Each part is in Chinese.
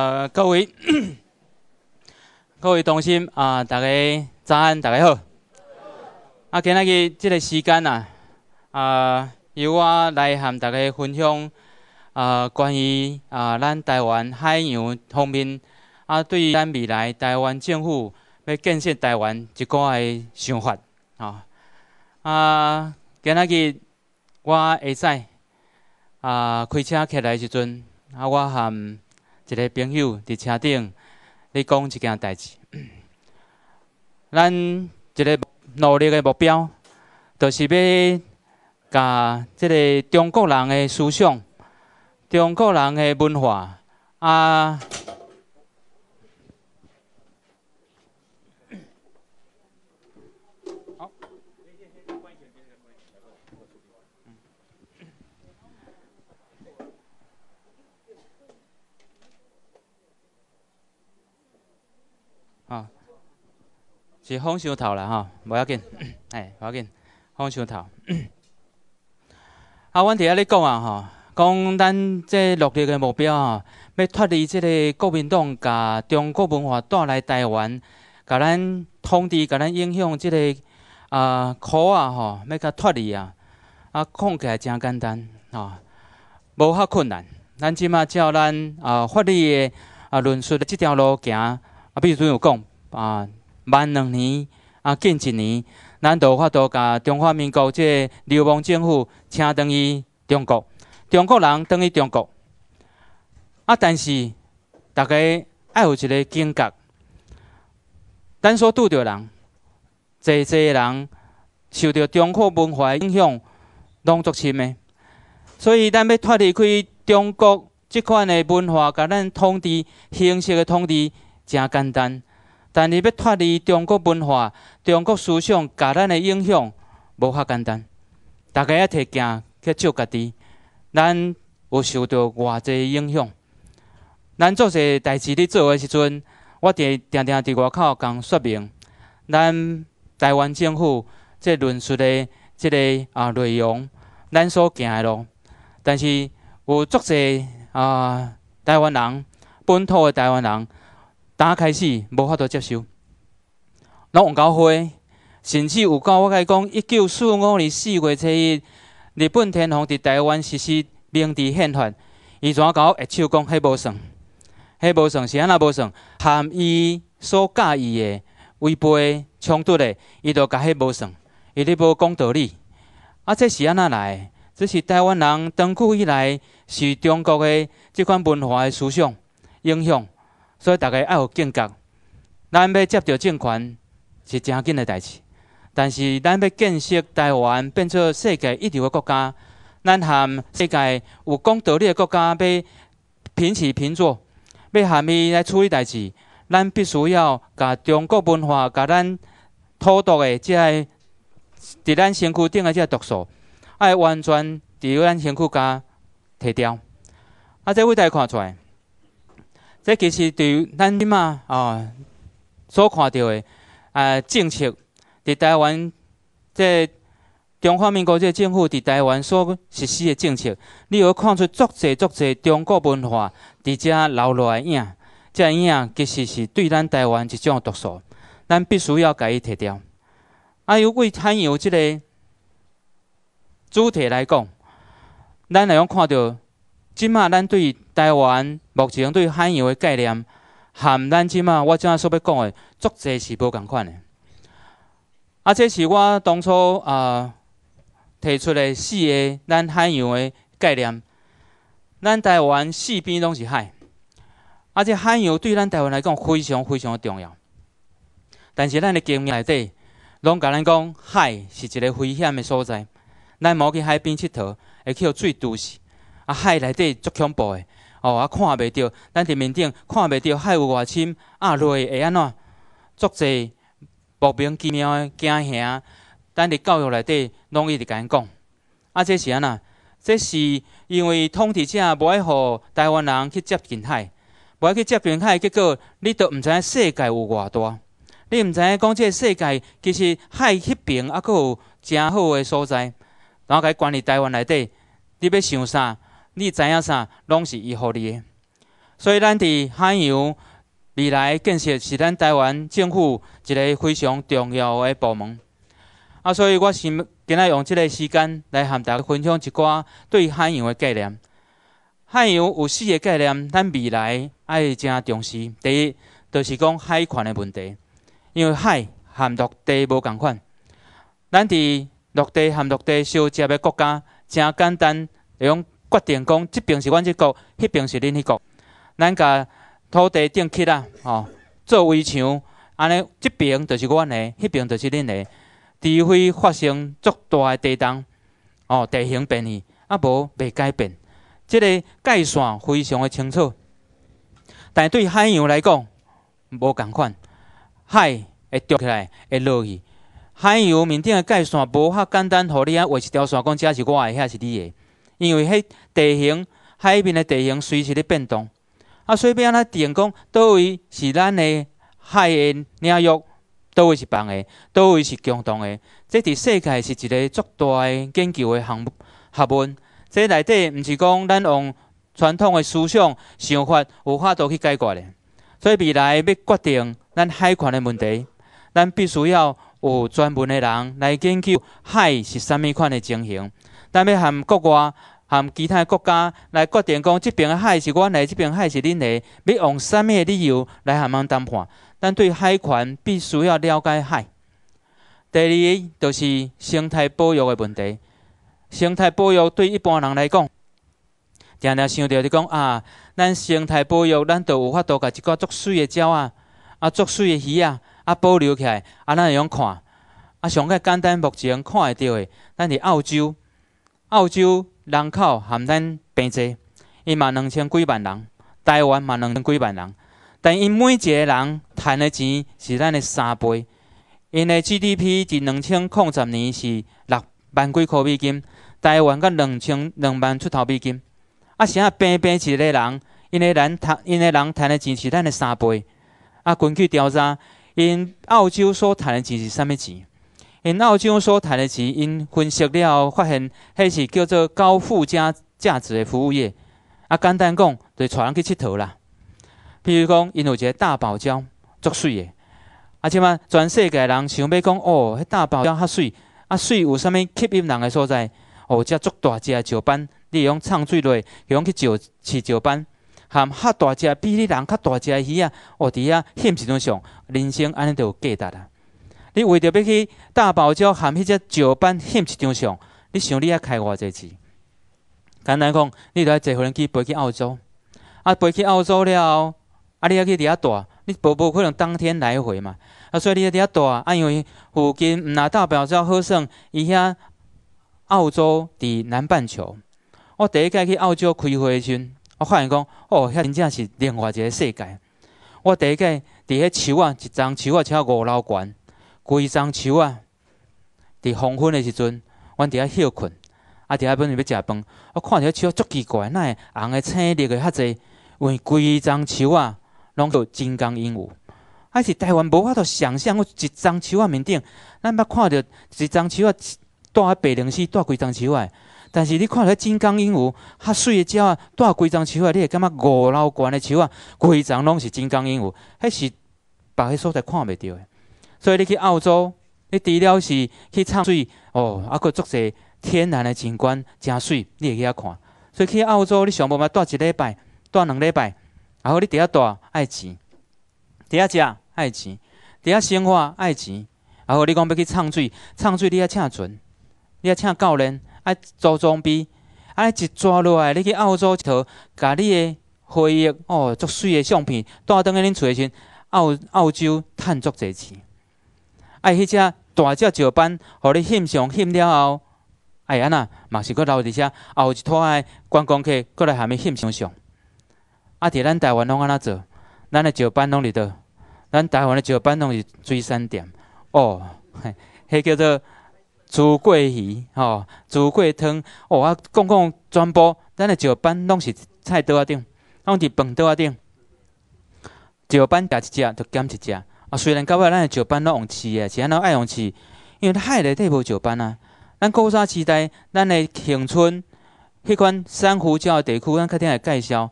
呃，各位，各位同心啊，大家早安，大家好。啊，今天日这个时间啊，啊，由我来和大家分享啊，关于啊，咱台湾海洋方面啊，对于咱未来台湾政府要建设台湾一个的想法啊。啊，今天日我会使啊，开车起来时阵啊，我含。一个朋友伫车顶，咧，讲一件代志。咱一个努力诶目标，就是欲甲即个中国人诶思想、中国人诶文化啊。是风上头啦，吼，无要紧，哎，无要紧，风上头。啊，阮伫遐咧讲啊，吼，讲咱这努力个目标吼，要脱离即个国民党甲中国文化带来台湾，甲咱统治、甲咱影响即个啊苦啊吼，要甲脱离啊，啊，讲起来真简单啊，无遐困难。咱即马照咱啊法律啊论述的即条路行啊，比如说有讲啊。万两年啊，近一年，难都法度甲中华民国即个流氓政府，请当于中国中国人等于中国？啊，但是大家爱有一个警觉，单所拄着人，侪侪人受到中国文化影响，拢足深的，所以咱要脱离开中国这款的文化，甲咱统治形式的统治，真简单。但是要脱离中国文化、中国思想，甲咱的影响无遐简单。大家要提镜去照家己，咱有受到偌济影响。咱做些代志咧做诶时阵，我定定伫外口讲说明，咱台湾政府即论述诶即个啊内容，咱所行诶路。但是有足侪啊台湾人、本土诶台湾人。打开始无法度接受，拢往高花，甚至有够我伊讲，一九四五年四月初一，日本天皇在台湾实施明治宪法，伊怎搞会手讲迄无算，迄无算是安那无算，含伊所教意的违背冲突的，伊都讲迄无算，伊咧无讲道理。啊，这是安那来？这是台湾人长久以来是中国的即款文化的思想影响。所以，大家要有警觉。咱要接到政权是正紧的代志，但是咱要建设台湾，变成世界一流的国家，咱和世界有讲道理的国家，要平起平坐，要和伊来处理代志，咱必须要甲中国文化、甲咱土毒的即个，伫咱身躯顶的即个毒素，要完全伫咱身躯甲提掉。啊，即位大家看出来。这其实对于咱嘛啊所看到的啊政策，伫台湾这中华民国这政府伫台湾所实施的政策，你有看出足侪足侪中国文化伫遮留落来影？这影其实是对咱台湾一种毒素，咱必须要甲伊摕掉。啊，由为含有即个主体来讲，咱会用看到。即马咱对台湾目前对海洋的概念，含咱即马我正所要讲的，足侪是无共款的。啊，这是我当初啊提出的四个咱海洋的概念。咱台湾四边拢是海，而且海洋对咱台湾来讲非常非常重要。但是咱的经验里底，拢甲咱讲海是一个危险的所在。咱无去海边佚佗，会去互水毒死。啊！海内底足恐怖的哦，啊看袂到，咱伫面顶看袂到海有偌深，落去会安怎足济莫名其妙的惊吓。咱伫教育内底拢一直甲因讲，啊，即是安怎？这是因为统治者无爱互台湾人去接近海，无爱去接近海，结果你都毋知影世界有偌大，你毋知影讲即个世界其实海迄边啊，佫有诚好的所在，然后甲伊关伫台湾内底，你要想啥？你知影啥？拢是伊合你。个，所以咱伫海洋未来建设是咱台湾政府一个非常重要的部门。啊，所以我想今仔用即个时间来和大家分享一寡对海洋诶概念。海洋有四个概念，咱未来爱正重视。第一，就是讲海权的问题，因为海含陆地无共款。咱伫陆地含陆地相接诶国家正简单用。决定讲，即边是阮即国，迄边是恁迄国。咱甲土地顶起啦，吼，做围墙，安尼即边就是阮的，迄边就是恁的。除非发生足大的地动，哦，地形变异，啊无袂改变，这个界线非常的清楚。但对海洋来讲，无共款，海会钓起来，会落去。海洋面顶的界线无法简单互你啊画一条线，讲遮是我的，遐是你的。因为迄地形，海边的地形随时咧变动，啊，所以变尼定讲，倒位是咱的海的领域，倒位是放的，倒位是共同的。这伫世界是一个足大研究的项目学问。这内底毋是讲咱用传统的思想、想法有法度去解决的，所以未来要决定咱海权的问题，咱必须要有专门的人来研究海是啥物款的情形，咱要含国外。含其他国家来决定，讲即边的海是我来，即边海是恁的，要用啥物理由来含咱谈判？咱对海权，必须要了解海。第二，就是生态保育的问题。生态保育对一般人来讲，常常想着就讲啊，咱生态保育，咱就有法度甲一个足水个鸟啊，啊足水个鱼啊，啊保留起来，啊咱会用看啊，上个简单。目前看会到个，咱是澳洲，澳洲。人口含咱平济，伊嘛两千几万人，台湾嘛两千几万人，但因每一个人赚的钱是咱的三倍。因的 GDP 伫两千空十年是六万几块美金，台湾甲两千两万出头美金。啊，啥平平一个人，因的人赚因的人赚的钱是咱的三倍。啊，根据调查，因澳洲所赚的钱是啥物钱。因澳洲所谈的钱，因分析了后发现，迄是叫做高附加价值的服务业。啊，简单讲，就带人去佚佗啦。比如讲，因有一个大堡礁，作水的。啊，即嘛，全世界人想要讲，哦，迄大堡礁较水，啊，水有啥物吸引人的所在？哦，遮作大只石班，利用创最累，去用去石饲石斑。含较大只比你人较大只鱼啊，哦，遐翕现实上，人生安尼就有价值啦。你为着要去大堡礁含迄只石斑翕一张相，你想你要开偌济钱？简单讲，你爱坐飞机飞去澳洲，啊，飞去澳洲了，后，啊，你要去伫遐住，你无无可能当天来回嘛。啊，所以你伫遐住，啊，因为附近毋若大堡礁好耍，伊遐澳洲伫南半球。我第一届去澳洲开会时阵，我发现讲，哦，遐真正是另外一个世界。我第一届伫遐树啊，一丛树啊，超五楼悬。规张树啊，伫黄昏的时阵，阮伫遐歇困，啊伫遐本来要食饭，我看迄树足奇怪，奈红的、青绿的哈侪，为规张树啊，拢做金刚鹦鹉，啊，是台湾无法度想象，我一张树啊面顶，咱捌看着一张树啊带白灵犀，带规张树啊，但是你看迄金刚鹦鹉较水的鸟啊，带规张树啊，你会感觉五老悬的树啊，规丛拢是金刚鹦鹉，迄是别个所在看袂到的。所以你去澳洲，你除了是去唱水哦，啊佫足些天然诶景观真水，你会去遐看。所以去澳洲，你想要嘛住一礼拜，住两礼拜，然后你伫遐住，爱钱；伫遐食，爱钱；伫遐生活，爱钱。然后你讲要去唱水，唱水你遐请船，你遐请教练，爱组装备，啊一抓落来，你去澳洲佚佗，甲你诶回忆哦，足水诶相片带倒去恁厝诶，时，澳澳洲趁足济钱。爱迄只大只石斑，互你欣赏欣了后，哎呀呐，嘛是搁留伫遐，后有一托诶观光客过来下面欣赏相。啊，伫咱台湾拢安怎做？咱的石斑拢伫倒，咱台湾的石斑拢是水产店哦，嘿，迄叫做朱桂鱼，吼朱桂汤。哦啊，讲讲全部咱的石斑拢是菜刀啊顶，拢伫饭刀啊顶。石斑食一只，就减一只。啊，虽然到尾咱的石斑拢用饲诶，是安怎爱用饲？因为海内地无石斑啊。咱高早时代，咱的乡村迄款珊瑚礁地区，咱较定会介绍。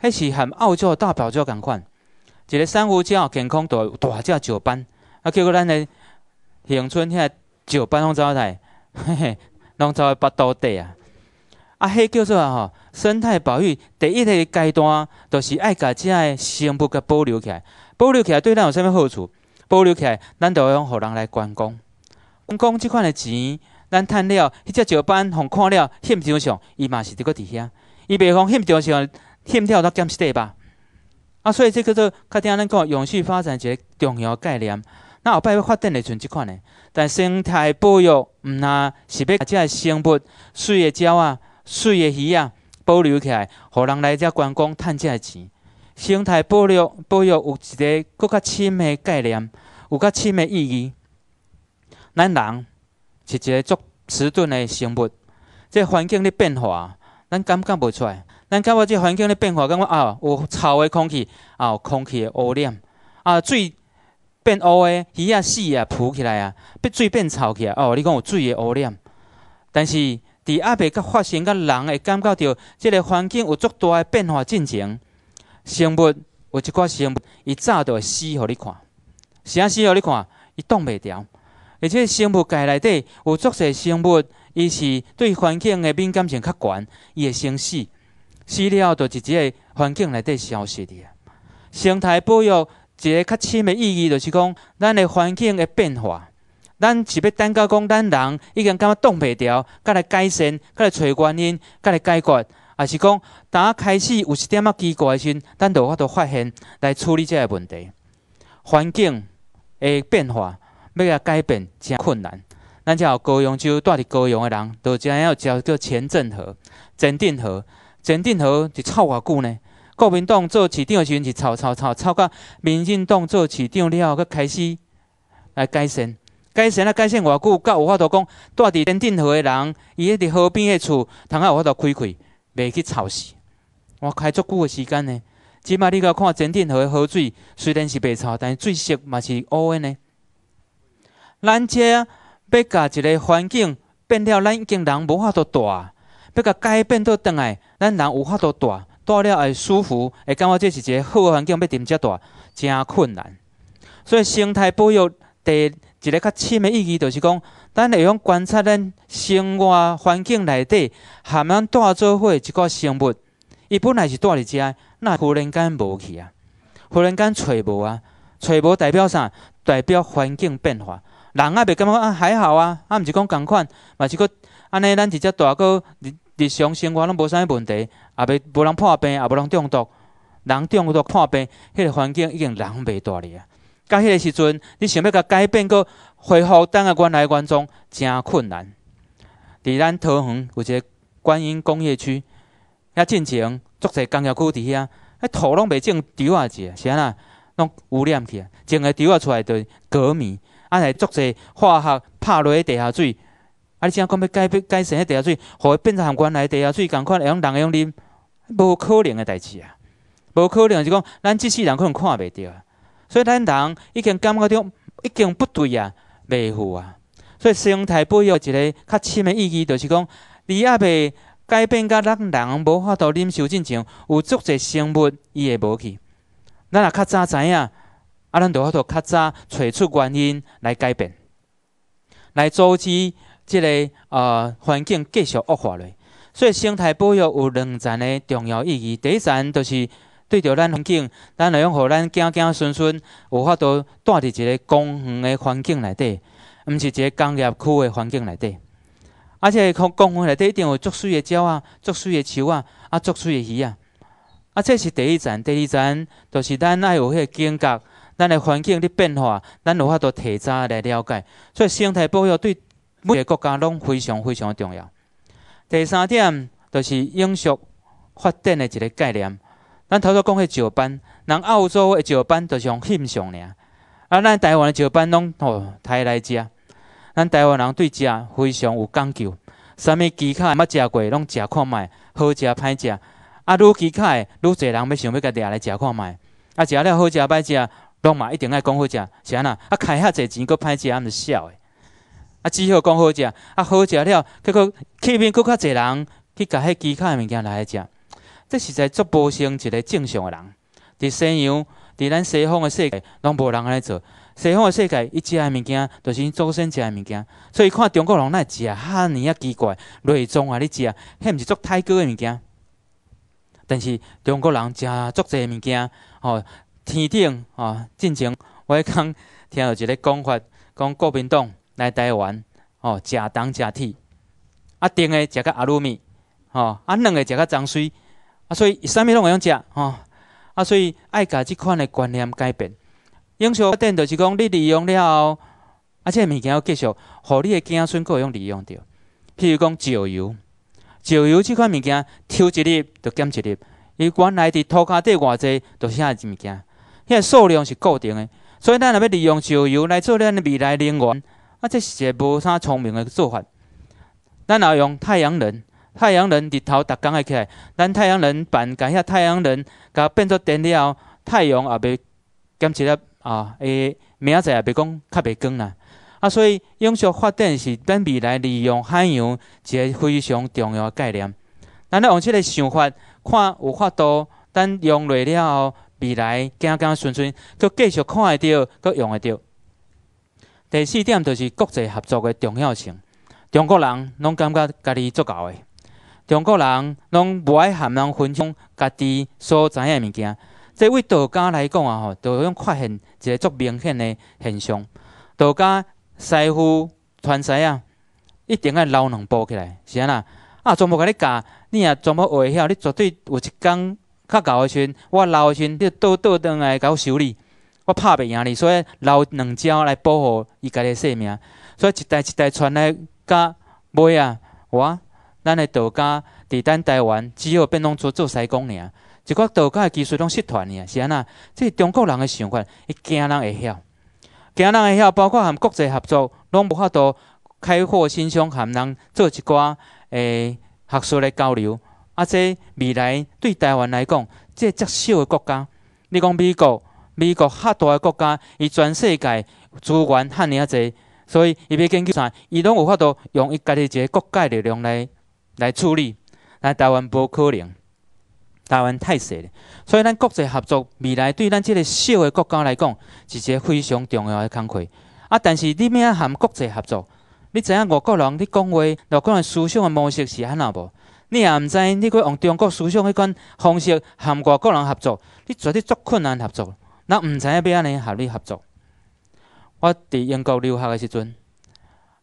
迄是含澳洲大堡礁共款，一个珊瑚礁健康大大只石斑。啊，结果咱诶永村遐石斑拢走来，嘿嘿，拢走来巴肚底啊。啊，迄叫做吼，生态保育第一个阶段，就是爱甲遮诶生物甲保留起来。保留起来对咱有啥物好处？保留起来，咱就用，互人来观光。观光即款的钱，咱趁了，迄只石斑，互看了，翕钓上，伊嘛是伫个伫遐，伊袂方翕钓上，翕了他减一块吧？啊，所以这叫做，较听咱讲，永续发展一个重要概念。那后摆要发展的就即款的，但生态保育，毋呐，是别只生物、水的鸟啊、水的鱼啊，保留起来，互人来遮观光，趁遮款钱。生态保育，保育有一个搁较深的概念，有较深的意义。咱人是一个足迟钝的生物，即环境伫变化，咱感觉袂出来。咱感觉即环境伫变化，感觉啊有臭的空气，啊有空气污染，啊水变乌的，鱼啊死啊浮起来啊，水变臭起来，哦，你讲有水的污染。但是伫阿未甲发生，甲人会感觉到即个环境有足大的变化进程。生物，有一寡生物，伊早会死，互你看，啥死，互你看，伊冻袂牢。而且生物界内底有足些生物，伊是对环境的敏感性较悬，伊会先死，死了后就直接环境内底消失的。生态保育一个较深的意义，就是讲咱的环境的变化，咱是要等到讲，咱人已经感觉冻袂牢，甲来改善，甲来找原因，甲来解决。也是讲，当开始有一点仔奇怪咱但有法度发现来处理即个问题，环境的变化要改变真困难。咱只要高阳州住伫高阳的人，都真要交叫前镇河、前镇河、前镇河，就臭偌久呢？国民党做市长时阵是臭臭臭臭，到，民进党做市长了后，佮开始来改善、改善、啊！改善，偌久到有法度讲，住伫前镇河的人，伊迄个河边的厝，通有法度开开。袂去臭死，我开足久诶时间呢，即摆你甲看前天河河水虽然是白潮，但是水色嘛是乌诶呢。咱这要甲一个环境变了，咱已经人无法度大，要甲改变倒倒来，咱人有法度大，住了会舒服，会感觉这是一个好环境，要伫遮住，真困难。所以生态保育第。一个较深的意义，就是讲，咱会用观察咱生活环境内底含咱大做伙一个生物，伊本来是住伫遮，那忽然间无去啊，忽然间揣无啊，揣无代表啥？代表环境变化。人也袂感觉还好啊，啊毋是讲共款，嘛是个安尼，咱直接大个日日常生活拢无啥问题，也袂无人破病，也无人中毒，人中毒破病，迄个环境已经人袂大啊。甲迄个时阵，你想要甲改变，搁恢复当个原来原状，真困难。伫咱桃园有一个观音工业区，遐进前作侪工业区伫遐，迄土拢袂种，地啊是安啦，拢污染起，种个稻啊出来都革命。啊来作侪化学拍落地下水，啊你怎讲要改变改善迄地下水，互伊变成含原来地下水共款，用人会用啉，无可能个代志啊！无可能是讲咱即世人可能看袂着。所以咱人已经感觉到已经不对啊，未赴啊。所以生态保育一个较深的意义，就是讲你阿未改变到咱人无法度忍受，正常有足侪生物伊会无去。咱啊较早知影，啊，咱法度较早找出原因来改变，来阻止即个呃环境继续恶化嘞。所以生态保育有两层的重要意义，第一层就是。对着咱环境，咱来用，互咱囝囝孙孙有法度住伫一个公园的环境内底，毋是一个工业区的环境内底。而且，个公园内底一定有足水的鸟啊，足水的树啊，啊，足水的鱼啊。啊，这是第一层，第二层就是咱爱有迄个感觉，咱的环境的变化，咱有法度提早来了解。所以，生态保育对每个国家拢非常非常重要。第三点就是永续发展的一个概念。咱头湾讲迄石斑，人澳洲的斑班都上欣赏尔，啊，咱台湾的石斑拢吼太来食，咱台湾人对食非常有讲究。什物鸡块捌食过，拢食看觅好食歹食。啊，愈鸡诶，愈侪人要想要家掠来食看觅啊，食了好食歹食，拢嘛一定爱讲好食，是安那？啊，开遐侪钱，佫歹食，毋是痟诶。啊，只好讲好食，啊好食了，结果后面佫较侪人去甲迄鸡诶物件来食。这是在足波性一个正常的人。伫西洋，伫咱西方的世界，拢无人安尼做。西方的世界，伊食的物件，就是祖先食的物件。所以看中国人那食，哈尼啊奇怪，内脏啊咧食，迄毋是足太高的物件。但是中国人食足济物件，吼，天顶，吼，进前我迄刚听到一个讲法，讲国民党来台湾，吼，食铜食铁，啊，定的食个阿鲁米，吼，啊，两个食个脏水。啊，所以，啥物拢会用食吼？啊，所以爱甲即款的观念改变。续发展著是讲，你利用了，后，啊，即个物件要继续，互你嘅子孙会用利用着。譬如讲，石油，石油即款物件抽一粒就减一粒，伊原来伫涂骹底偌侪，就是遐物件，遐数量是固定的。所以，咱若要利用石油来做咱未来能源，啊，这是一个无啥聪明的做法。咱若用太阳能。太阳能日头逐工会起来，咱太阳能板甲遐太阳能，甲变做电了后，太阳也袂减一粒啊！欸，明仔载也袂讲较袂光啦。啊，所以永续发展是咱未来利用海洋一个非常重要的概念。咱咧用即个想法看有法度，咱用累了后，未来行行顺顺，佮继续看会着，佮用会着。第四点就是国际合作的重要性。中国人拢感觉家己足够诶。中国人拢无爱含人分享家己所知诶物件。即位道家来讲啊吼，就用发现一个足明显诶现象。道家师傅传师啊，一定爱留两步起来，是安那？啊，全部甲你教，你若全部学会晓，你绝对有一天较老的时阵，我老的时阵要倒倒转来我修理，我拍袂赢你，所以留两招来保护伊家己诶性命。所以一代一代传来甲妹啊，我。咱的道家伫咱台湾，只有变拢做做西工尔，一寡道家的技术拢失传去啊！是安那？即是中国人的想法，伊惊人会晓，惊人会晓，包括含国际合作，拢无法度开阔心胸，含人做一寡诶学术的交流。啊，即未来对台湾来讲，即较少的国家，你讲美国，美国较大的国家，伊全世界资源赫尔啊侪，所以伊要研究啥，伊拢有法度用伊家己一个国家的力量来。来处理，咱台湾无可能，台湾太小了，所以咱国际合作未来对咱即个小的国家来讲，是一个非常重要的工课。啊，但是你咩含国际合作，你知影外国人咧讲话，外国人思想的模式是安那无？你也毋知，你可用中国思想迄款方式含外国人合作，你绝对足困难合作，咱毋知影要安尼合你合作。我伫英国留学的时阵。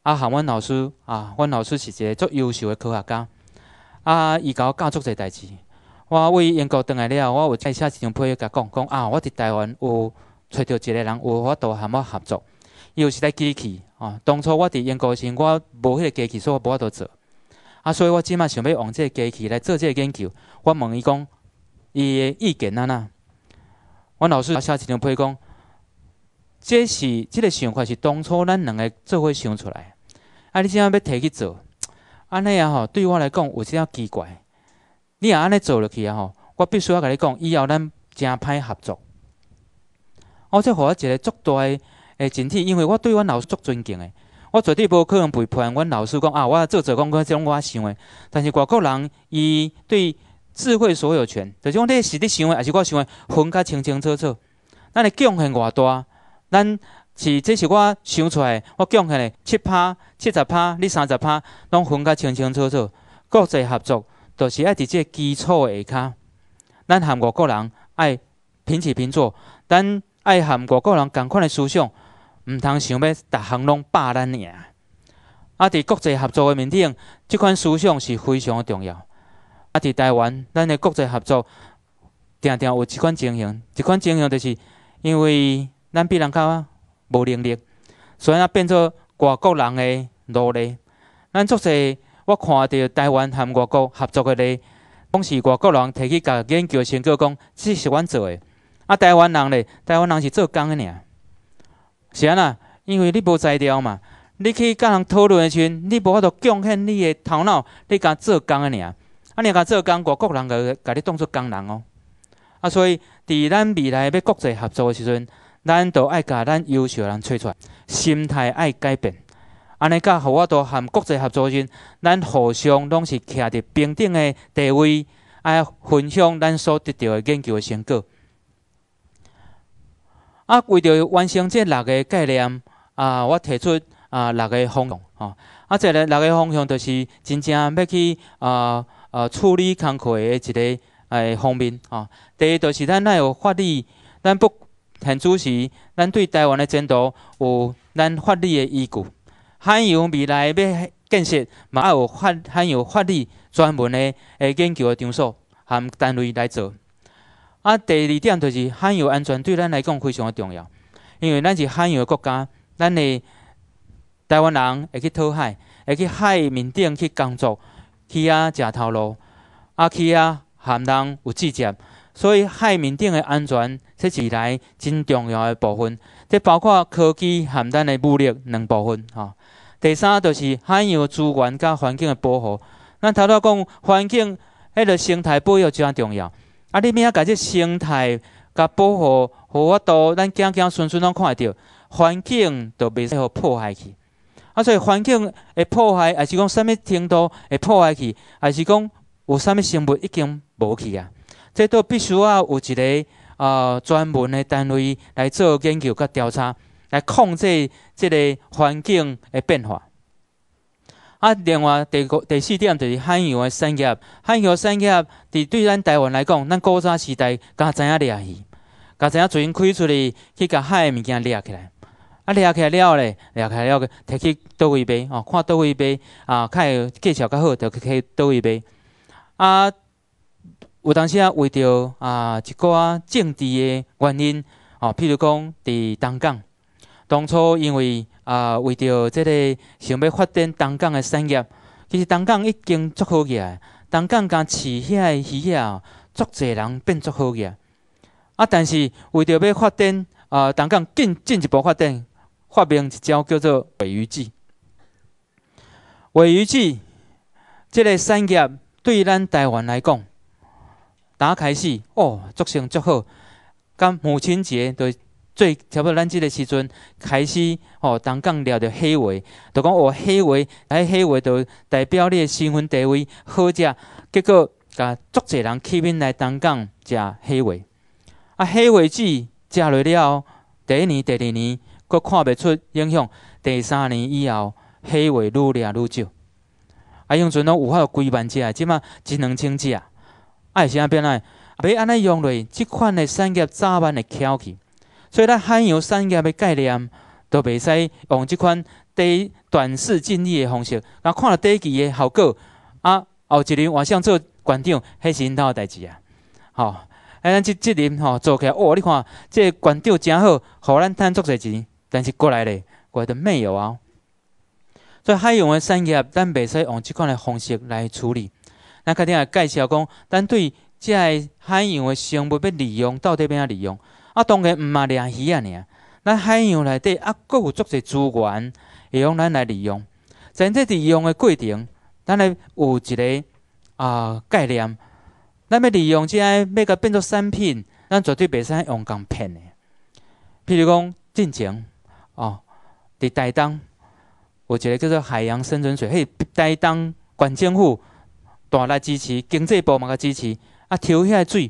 啊！韩阮老师，啊，阮老师是一个足优秀的科学家。啊，伊甲我教足侪代志。我位英国倒来了后，我有再写一张批甲讲讲，啊，我伫台湾有揣到一个人，有法度喊我合作。伊又是台机器，啊，当初我伫英国时，我无迄个机器，所以我无法度做。啊，所以我即嘛想要用即个机器来做即个研究。我问伊讲，伊的意见安呐？阮老师写一张批讲，这是这个想法是当初咱两个做伙想出来。啊，你今晚要提去做，安尼啊吼，对我来讲有只奇怪。你若安尼做落去呀吼，我必须要甲你讲，以后咱诚歹合作。我则我一个足大诶警惕，因为我对阮老师足尊敬诶，我绝对无可能背叛阮老师讲啊，我做做讲即种我想诶。但是外国人伊对智慧所有权，就种你是你想诶，还是我想诶，分较清清楚楚。咱诶贡献偌大，咱。是，这是我想出来。我讲起来，七趴、七十趴、你三十趴，拢分较清清楚楚。国际合作，就是爱伫这基础下骹，咱含外国人爱平起平坐，咱爱含外国人共款诶思想，毋通想要逐项拢霸咱赢。啊，伫国际合作诶面顶，即款思想是非常诶重要。啊，伫台湾，咱诶国际合作，定定有即款情形。即款情形就是，因为咱比人较无能力，所以啊变做外国人诶奴隶。咱作势，我看到台湾含外国合作诶咧，拢是外国人提起个研究成果讲，这是阮做诶。啊，台湾人咧，台湾人是做工诶尔，是安尼，因为你无才调嘛，你去甲人讨论诶时阵，你无法度贡献你诶头脑，你甲做工诶尔。啊，你甲做工，外国人个，甲你当做工人哦。啊，所以伫咱未来要国际合作诶时阵，咱都爱甲咱优秀人找出来，心态爱改变，安尼甲互我都含国际合作人，咱互相拢是徛伫平等诶地位，爱分享咱所得到研究诶成果。啊，为着完成这六个概念，啊，我提出啊六个方向，吼，啊，即个六个方向，就是真正要去啊啊处理工课诶一个诶方面，吼，第一，就是咱要有法律，咱不。陈主席，咱对台湾的监督有咱法律的依据。海洋未来要建设，嘛要有法，海洋法律专门的诶研究的场所含单位来做。啊，第二点就是海洋安全对咱来讲非常的重要，因为咱是海洋的国家，咱的台湾人会去讨海，会去海面顶去工作，去啊诚头路，啊去啊含人有直接，所以海面顶的安全。这是来真重要的部分，即包括科技含咱的物力两部分吼。第三就是海洋资源甲环境的保护。咱头仔讲环境迄个生态保护就重要。啊，你明下甲只生态甲保护，护法多？咱行行顺顺拢看会到，环境都袂使互破坏去。啊，所以环境会破坏，还是讲啥物程度会破坏去，还是讲有啥物生物已经无去啊？即都必须啊有一个。啊，专门的单位来做研究、甲调查，来控制这个环境的变化。啊，另外第第四点就是海洋的产业，海洋产业对对咱台湾来讲，咱古早时代敢知影掠去？敢知影船开出去去甲海的物件掠起来？啊，掠起来了后咧，掠起来了，提起倒位杯哦，看倒位杯啊，较会技绍较好，就去倒位杯啊。有当时啊，为着啊一寡政治的原因，哦，譬如讲伫东港，当初因为啊为着即个想要发展东港的产业，其实东港已经足好个。东港甲饲遐个鱼仔足济人变足好个。啊，但是为着要发展啊东港进进一步发展，发明一招叫做尾鱼剂。尾鱼剂即个产业对咱台湾来讲，打开始哦，祝生祝好，甲母亲节都最差不多。咱即个时阵开始哦，同讲聊着黑话，就讲哦黑话，来黑话都代表你身份地位好食。结果甲足侪人起面来同讲食黑话，啊黑话字食落了，第一年第二年佫看袂出影响，第三年以后黑话愈掠愈少。啊，用阵拢有法几万只，即嘛一两千只。爱是安变来，要安尼用落，即款的产业早晚会翘起，所以咱海洋产业的概念都袂使用即款短视近利的方式，啊，看了短期的效果，啊，后一年晚上做馆长，迄是因头代志啊，吼，啊，咱即即阵吼做起，来，哇，你看，即馆长真好，互咱趁足侪钱，但是过来咧，过都没有啊，所以海洋的产业，咱袂使用即款的方式来处理。咱肯定也介绍讲，咱对即个海洋诶生物要利用，到底安啊利用？啊，当然毋嘛掠鱼啊尔。咱海洋内底啊，各有足侪资源，会用咱来利用。在这利用诶过程，咱来有一个啊概念。咱要利用即个，要甲变做产品，咱绝对袂使用共骗诶。譬如讲，进前哦，伫台东有一个叫做海洋生存水，迄台东县政府。大力支持，经济部门个支持。啊，抽遐水，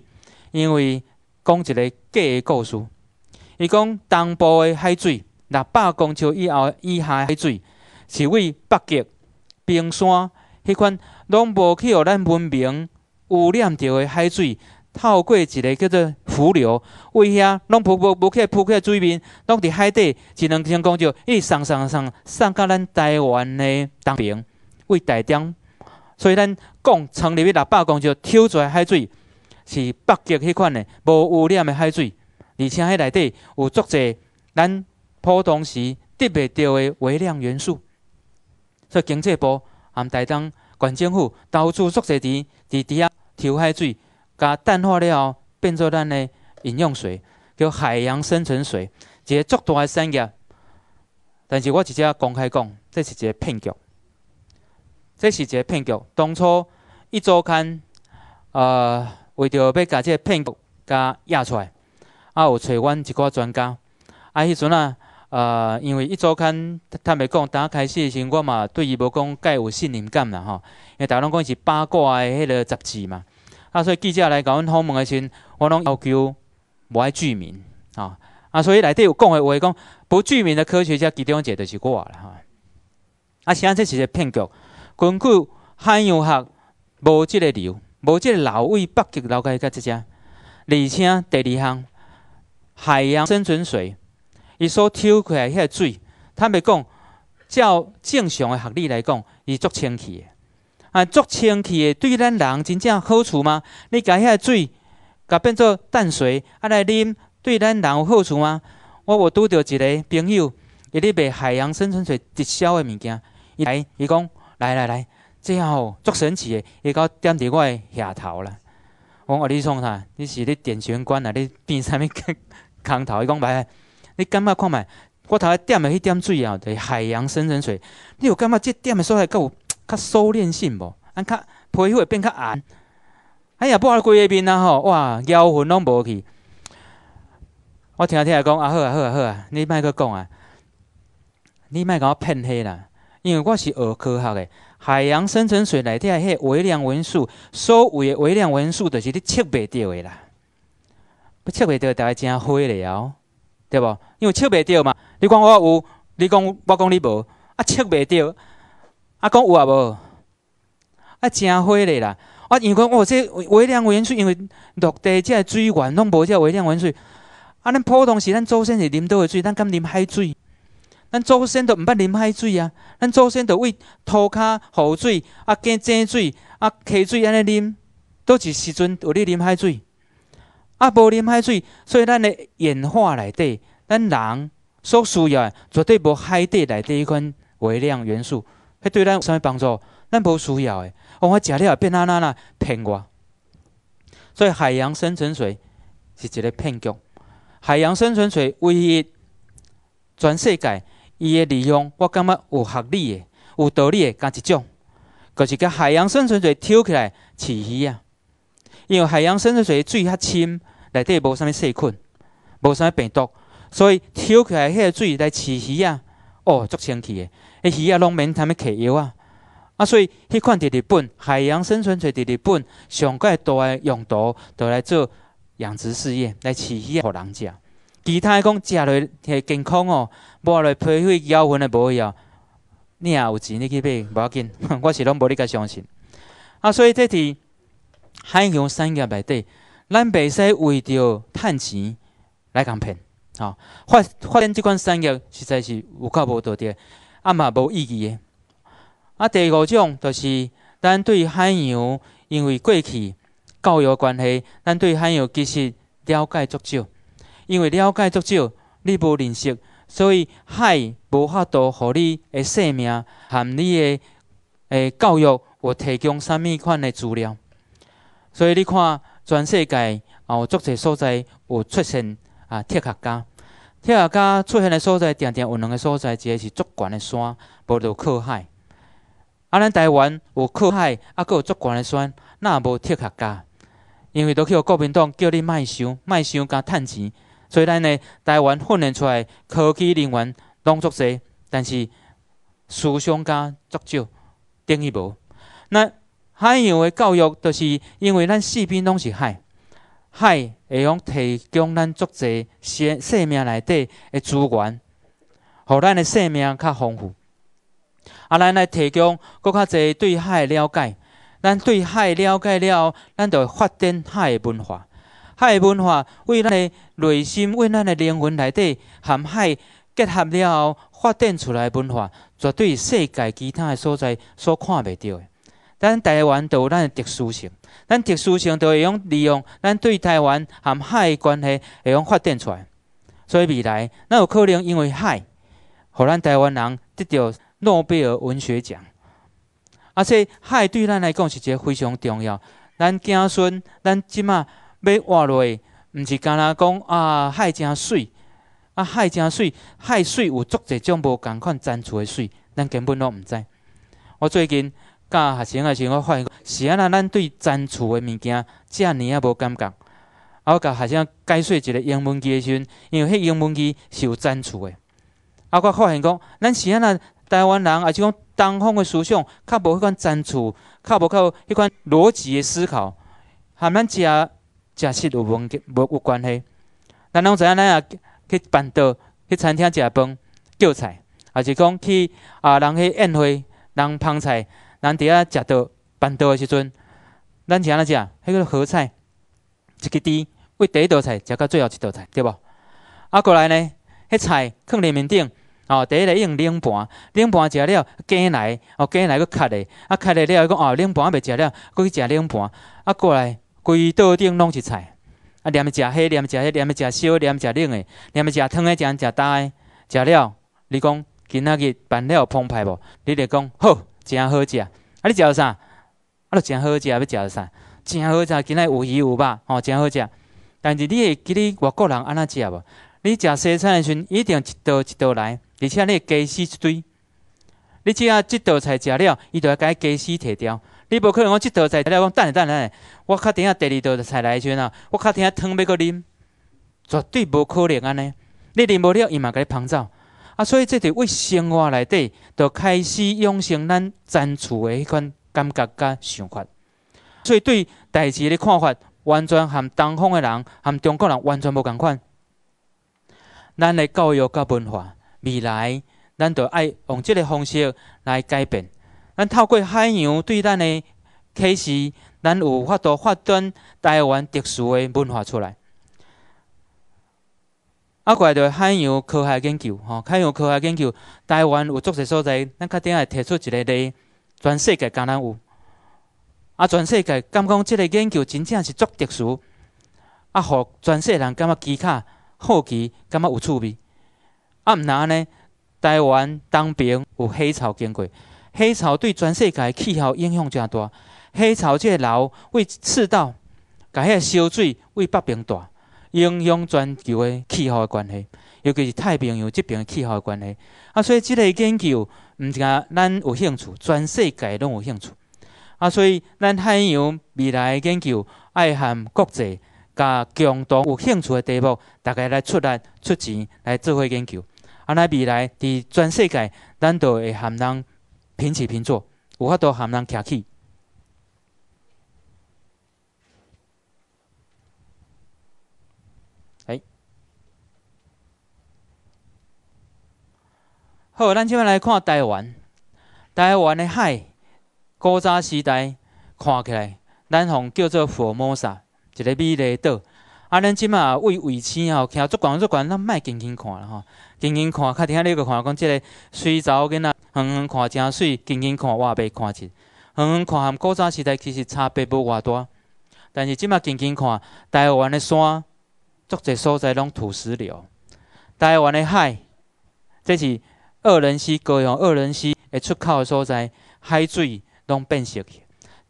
因为讲一个假的故事。伊讲东部的海水，六百公尺以后以下的海水，是为北极冰山迄款，拢无去予咱文明污染到的海水，透过一个叫做浮流，为遐拢浮无无去浮去水面，拢伫海底，只能成讲就，一送上上上到咱台湾的东边，为台中。所以，咱讲成立哩六百公尺抽的海水，是北极迄款的无污染的海水，而且迄内底有足济咱普通时得袂到的微量元素。所以，经济部、啊台东县政府投资足在伫伫底下抽海水，甲淡化了后，变做咱的饮用水，叫海洋生存水，一个足大的产业。但是，我直接公开讲，这是一个骗局。这是一个骗局。当初《一周刊》呃，为着要把这骗局甲压出来，啊，有找阮一个专家。啊，迄阵啊，呃，因为《一周刊》坦白讲，刚开始的时，我嘛对伊无讲介有信任感啦，吼。因为大拢讲是八卦的迄个杂志嘛，啊，所以记者来甲阮访问的时，我拢要求无爱具名，啊，啊，所以内底有讲的，话，讲不具名的科学家其中一个就是我啦，吼、啊，显然这是一个骗局。根据海洋学，无即个流，无即个流位北极流界个即只。而且第二项，海洋生存水，伊所抽起来个水，坦白讲，照正常的学历来讲，伊足清气的。啊，足清气的，对咱人真正好处吗？你迄个水，甲变做淡水，啊来啉，对咱人有好处吗？我有拄着一个朋友，伊伫卖海洋生存水直销的物件，伊来，伊讲。来来来，这样哦，足神奇的，伊到点伫我的下头啦。我阿汝创啥？你是咧点玄关啊？你变啥物？空头伊讲，喂，你感觉看觅，我头点的去点水啊，是海洋深层水。你有感觉这点的出来够较收敛性无？安较皮肤会变较暗。哎呀，不好规个面啊吼！哇，妖魂拢无去。我听听弟讲，啊，好啊，好啊，好啊，你莫去讲啊，你莫我骗黑啦。因为我是学科学的，海洋深层水里底嘅迄微量元素，所谓的微量元素，都是你测袂到的啦。不测袂到，就系真火嘞对不？因为测袂到嘛，你讲我有，你讲我讲你无，啊测袂到，啊讲有啊无？啊真火的啦！啊，因为我这微量元素，因为陆地这水源拢无叫微量元素，啊，咱普通时咱祖先是啉倒的水，咱敢啉海水。咱祖先都毋捌啉海水啊！咱祖先都为涂骹雨水、啊井井水、啊溪水安尼啉，倒一时阵有咧啉海水。啊，无啉海水，所以咱的演化内底，咱人所需要绝对无海底内底迄款微量元素，迄对咱有啥物帮助？咱无需要诶。我食了变啊，哪哪骗我！所以海洋生存水是一个骗局。海洋生存水唯一全世界。伊个利用，我感觉有合理个、有道理个加一种，就是甲海洋生存水抽起来饲鱼啊。因为海洋生存水水较深，内底无啥物细菌、无啥物病毒，所以抽起来迄个水来饲鱼啊，哦足清气个，鱼啊拢免啥物下药啊。啊，所以迄款伫日本海洋生存水伫日本上界大个用途就来做养殖事业来饲鱼互人食，其他讲食落迄健康哦。我来培训妖魂的保险，你也有钱，你去买无要紧。我是拢无你甲相信啊，所以这伫海洋产业内底，咱袂使为着趁钱来共骗。好，发发展即款产业实在是有够无道德，也嘛无意义的。啊，第五种就是咱对海洋因为过去教育关系，咱对海洋其实了解足少，因为了解足少，你无认识。所以海无法度互你的性命和你的诶教育，有提供啥物款的资料。所以你看，全世界啊，有足侪所在有出现啊铁学家。铁学家出现的所在，定定有两个所在，一个是足悬的山，无就靠海。啊，咱台湾有靠海，啊，佫有足悬的山，那无铁学家，因为都去国民党叫你卖想卖想，甲趁钱。所以，咱的台湾训练出来科技人员，拢足侪，但是思想家足少，等于无。那海洋的教育，就是因为咱四边拢是海，海会用提供咱足侪生生命里底的资源，互咱的生命较丰富。啊，咱来提供更较侪对海的了解，咱对海了解了，咱就发展海的文化。海文化为咱的内心，为咱的灵魂内底含海结合了后，发展出来文化，绝对世界其他的所在所看袂到。咱台湾有咱的特殊性，咱特殊性就会用利用咱对台湾含海关系会用发展出来。所以未来咱有可能因为海，互咱台湾人得到诺贝尔文学奖。而且海对咱来讲是一个非常重要。咱子孙，咱即满。要换落，毋是干那讲啊，海诚水啊，海诚水，海水有足济种无共款层次的水，咱根本都毋知。我最近教学生个时阵，我发现是啊啦，咱对层次的物件遮尼啊无感觉。啊，我教学生改说一个英文句的时阵，因为迄英文句是有层次的。啊，我发现讲咱是啊啦，台湾人，啊，是讲东方的思想，较无迄款层次，较无靠迄款逻辑的思考，含咱遮。食食有无题，无有关系，咱拢知影，咱也去办桌去餐厅食饭叫菜，也是讲去啊人去宴会，人烹菜，人伫遐食到办桌的时阵，咱安尼食，迄个合菜，一个碟，为第一道菜食到最后一道菜，对无？啊过来呢，迄菜放伫面顶，哦，第一个用冷盘，冷盘食了，再来，哦，再来佫开的，啊开的了伊讲哦冷盘袂食了，佫去食冷盘，啊过来。规桌顶拢是菜，啊，连食火，连食火，连食烧，连食冷的，连食汤的，连食干的，食了，你讲今日办了澎湃无？你著讲好，真好食。啊，你食了啥？啊，都真好食，要食啥？真好食，今日有鱼有肉，哦，真好食。但是你会记你外国人安尼食无？你食西餐的时阵，一定一道一道来，而且你鸡丝一堆。你只要即道菜食了，伊就要改鸡丝摕掉。你无可能讲即道菜，我讲等下等下，我较定下第二道菜来煎啊！我较定下汤要阁啉，绝对无可能安尼。你啉无了，伊嘛你捧走。啊，所以这就为生活内底，就开始养成咱暂处的迄款感觉甲想法。所以对代志的看法，完全含东方的人含中国人完全无共款。咱的教育甲文化未来，咱就爱用即个方式来改变。咱透过海洋，对咱的启示，咱有法度发展台湾特殊的文化出来。啊，过来海洋科学研究，吼，海洋科学研究，台湾有作些所在，咱较定会提出一个例，全世界敢若有啊，全世界敢讲即个研究真正是足特殊，啊，互全世界人感觉奇卡好奇，感觉有趣味。啊，毋那尼，台湾东兵有黑潮经过。黑潮对全世界气候影响诚大。黑潮这流为赤道，个遐烧水为北冰带，影响全球的气候关系，尤其是太平洋这边气候关系。啊，所以即个研究，毋是讲咱有兴趣，全世界拢有兴趣。啊，所以咱海洋未来研究，爱含国际甲共同有兴趣的地目，大家来出力出钱来做伙研究。啊，来未来伫全世界，咱都会含人。平起平坐，有法度含人徛起。好，咱即摆来看台湾。台湾的海，古早时代看起来，咱往叫做佛摩萨，一个美丽岛。啊，咱即马为卫星吼，徛，作悬作悬，咱卖近近看了吼，近近看，较听你个看讲，即个水槽囡仔。远远看真水，近近看我也袂看清。远远看和古早时代其实差别无偌大，但是即马近近看，台湾的山，足侪所在拢土石流。台湾的海，这是二人溪、高雄二人溪的出口的所在，海水拢变色去。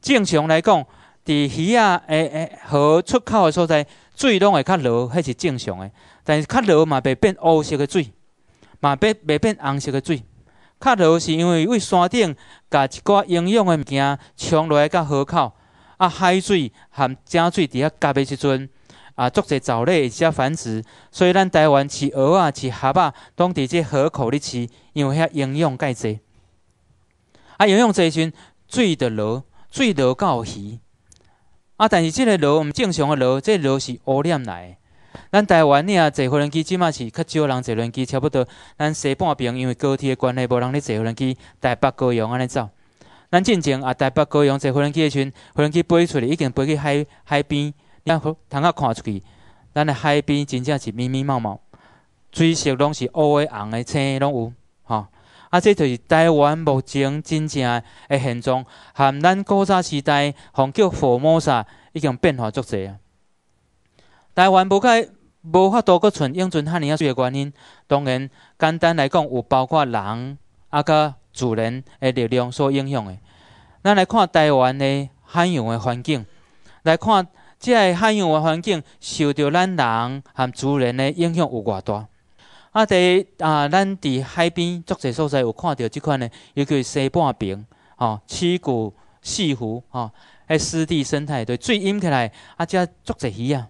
正常来讲，伫鱼啊、诶诶河出口的所在，水拢会较浊，迄是正常的。但是较浊嘛，袂变乌色的水，嘛变袂变红色的水。卡螺是因为为山顶甲一寡营养的物件冲落来甲河口，啊，海水含井水伫遐夹的时阵，啊，作些藻类会遮繁殖，所以咱台湾饲蚵啊、饲蛤巴，拢伫即河口哩饲，因为遐营养介侪。啊，营养济时，水得螺，水螺钓鱼。啊，但是即个螺毋正常个螺，这螺是污染来。咱台湾你啊坐飞机，即嘛是较少人坐飞机，差不多。咱西半边因为高铁的关系，无人咧坐飞机。台北高雄安尼走，咱进前啊台北高雄坐飞机的阵，飞机飞出去已经飞去海海边，然后透仔看出去，咱的海边真正是密密麻麻，水色拢是乌的、红的、青的拢有，吼。啊，这就是台湾目前真正的现状，含咱古早时代，仿叫火摩沙，已经变化足侪啊。台湾无较。无法度阁存永存尔啊水的原因，当然简单来讲，有包括人啊、个自然的力量所影响的。咱来看台湾的海洋的环境，来看即个海洋的环境受到咱人和自然的影响有偌大。啊，伫啊，咱伫海边足侪所在有看到即款诶，尤其西半边吼，七谷、西湖吼，诶，湿地生态对水淹起来，啊，只足侪鱼啊。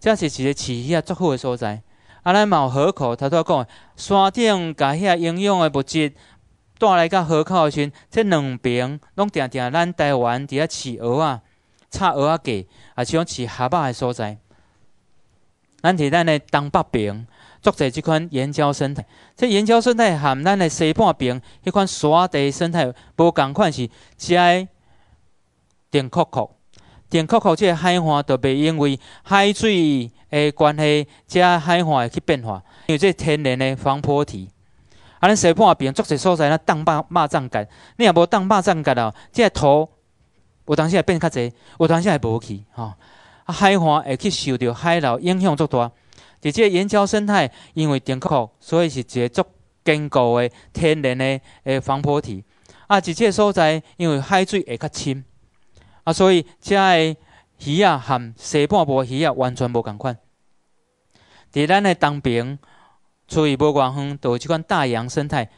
这是一个饲鱼啊，足好的所在。啊，咱嘛有河口，他怎讲？山顶甲遐营养的物质带来到河口时，即两边拢定定咱台湾伫遐饲鹅啊、插鹅啊鸡，啊像饲蛤肉的所在。咱伫咱的东北边，做在即款岩礁生态。即岩礁生态含咱的西半边迄款沙地生态，无共款是遮爱点酷酷。电口口即个海岸特袂因为海水的关系，即个海岸会去变化，因为即天然的防波堤。啊，咱西半边足侪所在，咱挡坝、马掌盖，你若无挡马掌盖哦，即个土有当时也变较侪，有当时也无去吼。啊，海岸会去受到海流影响足大。伫即个燕礁生态因为电口所以是一个足坚固的天然的诶防波堤。啊，伫即个所在因为海水会较深。啊，所以遮的鱼啊，和西半部鱼啊，完全无同款。伫咱的东边，出于无远方，有即款大洋生态，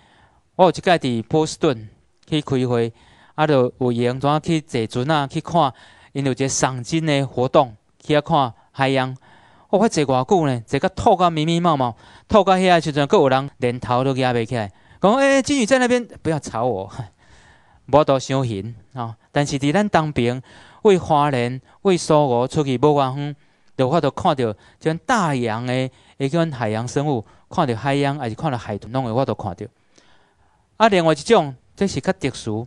我有一次伫波士顿去开会，啊，就有闲怎啊去坐船啊，去看，因有一个赏金的活动，去遐看海洋。我发坐偌久呢，坐个吐啊，密密茂茂，吐到遐的时阵，佫有人连头都举袂起来。讲，诶，金鱼在那边，不要吵我。我都上行啊！但是伫咱当兵为华人、为苏俄出去，无偌远都发到看到像大洋的、一卷海洋生物，看到海洋还是看到海豚，拢会我都看到。啊，另外一种这是较特殊，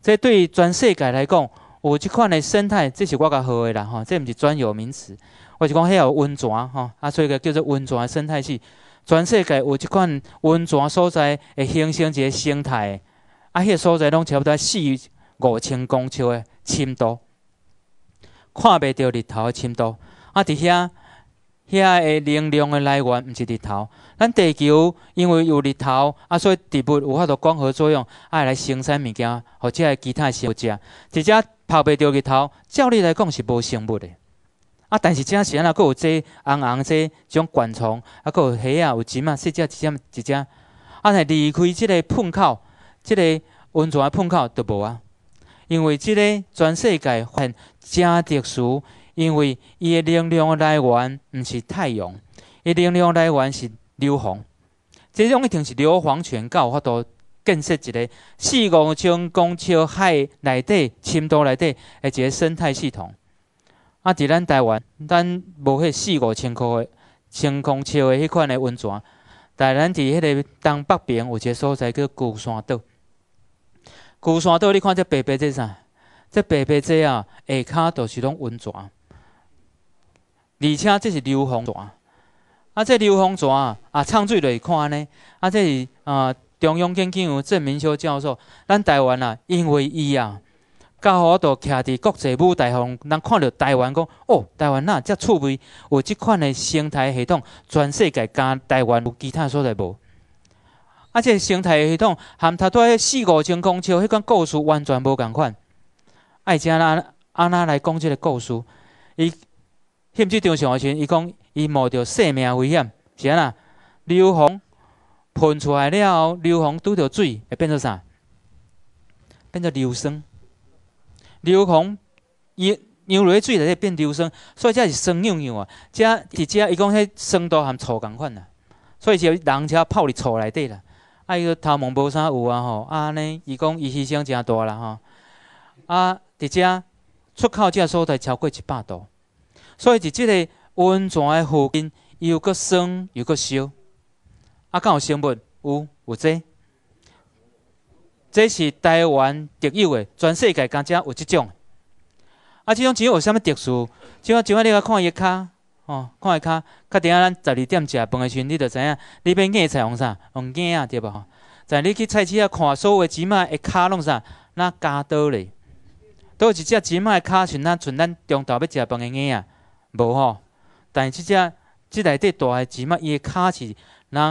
这对全世界来讲，有即款的生态，这是我较好啦吼，这毋是专有名词，我是讲遐有温泉吼，啊，所以个叫做温泉生态系。全世界有即款温泉所在会形成一个生态。啊！迄、个所在拢差不多四五千公尺诶，深度看袂着日头，深度啊！伫遐遐诶，能量诶来源毋是日头。咱地球因为有日头，啊，所以植物有法度光合作用，爱来生产物件，或者其他诶食物食。直接泡袂着日头，照理来讲是无生物诶。啊！但是真是安那，佫有这红红这种管虫，啊，佫有虾啊，有鱼仔，细只、只只一。啊，离开即个喷口。即个温泉喷口都无啊，因为即个全世界发现真特殊，因为伊的能量来源毋是太阳，伊能量来源是硫磺。即种一定是硫磺泉，有法度建设一个四五千公尺海内底、深度内底，一个生态系统。啊，伫咱台湾，咱无迄四五千箍的深公尺诶迄款诶温泉，但咱伫迄个东北边有一个所在叫孤山岛。旧山岛，你看这白白这啥？这白白这啊，下骹都是拢温泉，而且这是硫磺泉。啊，这硫磺泉啊，啊，唱水来看呢。啊，这是啊，中央研究院郑明修教授，咱台湾啊，因为伊啊，刚好都徛伫国际舞台，让咱看着台湾讲，哦，台湾呐，遮趣味，有即款的生态系统，全世界加台湾有其他所在无？啊，即个生态系统含他蹛遐四五千公顷，迄款构树完全无共款。爱怎啦？安那来讲即个故事？伊翕起张相个时阵，伊讲伊冒着生命危险，是安那？硫磺喷出来了后，硫磺拄着水会变做啥？变做硫酸。硫磺一尿落水内底变硫酸，所以才是酸尿尿啊！遮伫遮伊讲迄酸度含醋共款啊，所以就人则泡伫醋内底啦。伊个头毛无啥有啊吼，啊安尼，伊讲伊牺牲诚大啦吼，啊，伫遮出口遮所在超过一百度，所以伫即个温泉的附近，又搁酸又搁烧，啊，敢有生物有有这，这是台湾特有的，全世界敢只有即种，啊，即种只物有啥物特殊？就按怎按你个看一骹。哦，看会较较直啊，咱十二点食饭诶时阵，汝著知影汝要拿菜用啥？用拿啊，对无？哦，知汝去菜市场看所有诶芝麻诶，骹拢啥，若剪刀咧，倒一只芝麻诶，骹像咱像咱中昼要食饭诶，拿啊无吼？但是即只即内底大诶芝麻，伊诶骹是若拿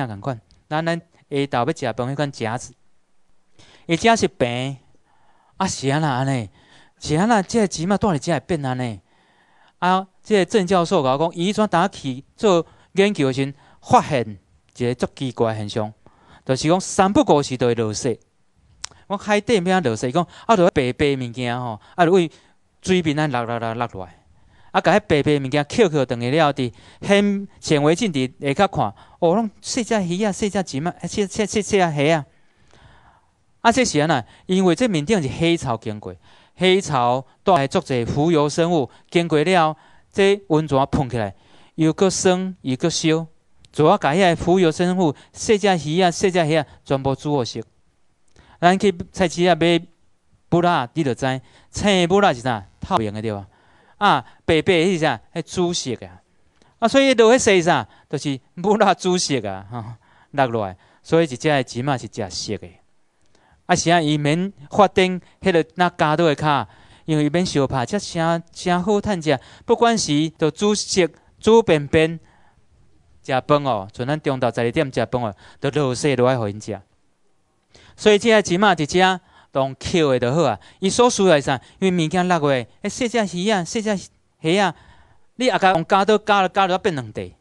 啊共款，若咱下昼要食饭，迄款夹子，伊食是白啊，是安尼安尼是安尼，即个芝麻倒来才会变安尼。啊。即个郑教授我讲，伊专打去做研究时，发现一个足奇怪现象，就是讲三不五时就会落雪。我海底边啊落雪，伊讲啊，落白白物件吼，啊落为水面安落落落落落来，啊，共迄白白物件扣扣等下了伫显显微镜伫下骹看，哦，拢细只鱼啊，细只前仔，啊，细细细细啊虾啊，啊，这是安尼，因为这面顶是黑潮经过，黑潮带来足济浮游生物经过了。这温泉喷起来，又搁生又搁烧，主要甲遐浮游生物、细只鱼啊、细只虾仔全部煮好食。咱去菜市啊买不啦，你著知？青不啦是啥？透明的对吧？啊，白白是啥？迄煮熟的啊，所以落去洗啥？就是不啦煮熟啊，哈，落来。所以一只芝仔是食熟的。啊，是啊，伊免发展迄个那加多的卡。因为伊免相拍，吃诚诚好趁食，不管是着煮食、煮便便、食饭哦，像咱中昼十二点食饭哦，到落细落来互因食。所以即个钱仔，直接当扣的就好啊。伊所输来啥？因为物件落去，哎，细只鱼啊，细只虾啊，你阿甲用家到家到家到变两地，